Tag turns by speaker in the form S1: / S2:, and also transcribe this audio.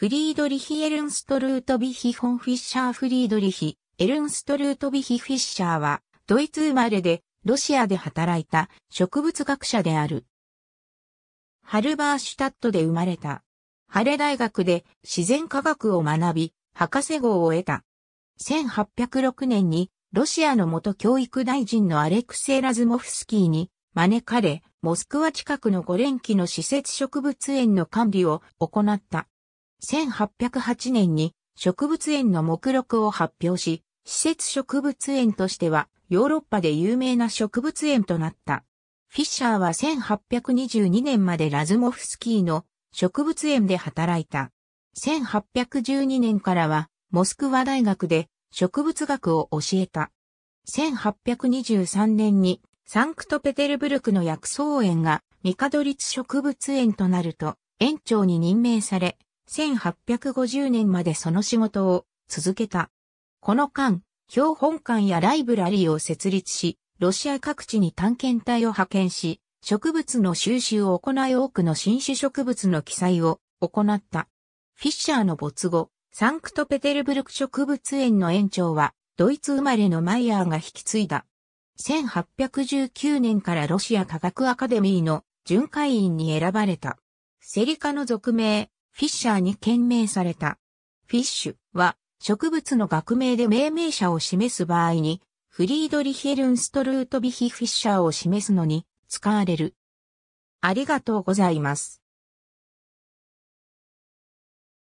S1: フリードリヒ・エルンストルート・ビヒ・ホン・フィッシャー・フリードリヒ、エルンストルート・ビヒ・フィッシャーは、ドイツ生まれで、ロシアで働いた植物学者である。ハルバーシュタットで生まれた。ハレ大学で自然科学を学び、博士号を得た。1806年にロシアの元教育大臣のアレクセイ・ラズモフスキーに招かれ、モスクワ近くの5連機の施設植物園の管理を行った。1808年に植物園の目録を発表し、施設植物園としてはヨーロッパで有名な植物園となった。フィッシャーは1822年までラズモフスキーの植物園で働いた。1812年からはモスクワ大学で植物学を教えた。1823年にサンクトペテルブルクの薬草園がミカドリツ植物園となると園長に任命され、1850年までその仕事を続けた。この間、標本館やライブラリーを設立し、ロシア各地に探検隊を派遣し、植物の収集を行い多くの新種植物の記載を行った。フィッシャーの没後、サンクトペテルブルク植物園の園長は、ドイツ生まれのマイヤーが引き継いだ。1819年からロシア科学アカデミーの巡回員に選ばれた。セリカの俗名、フィッシャーに懸名された。フィッシュは植物の学名で命名者を示す場合に、フリードリヒエルンストルートビヒフィッシャーを示すのに使われる。ありがとうございます。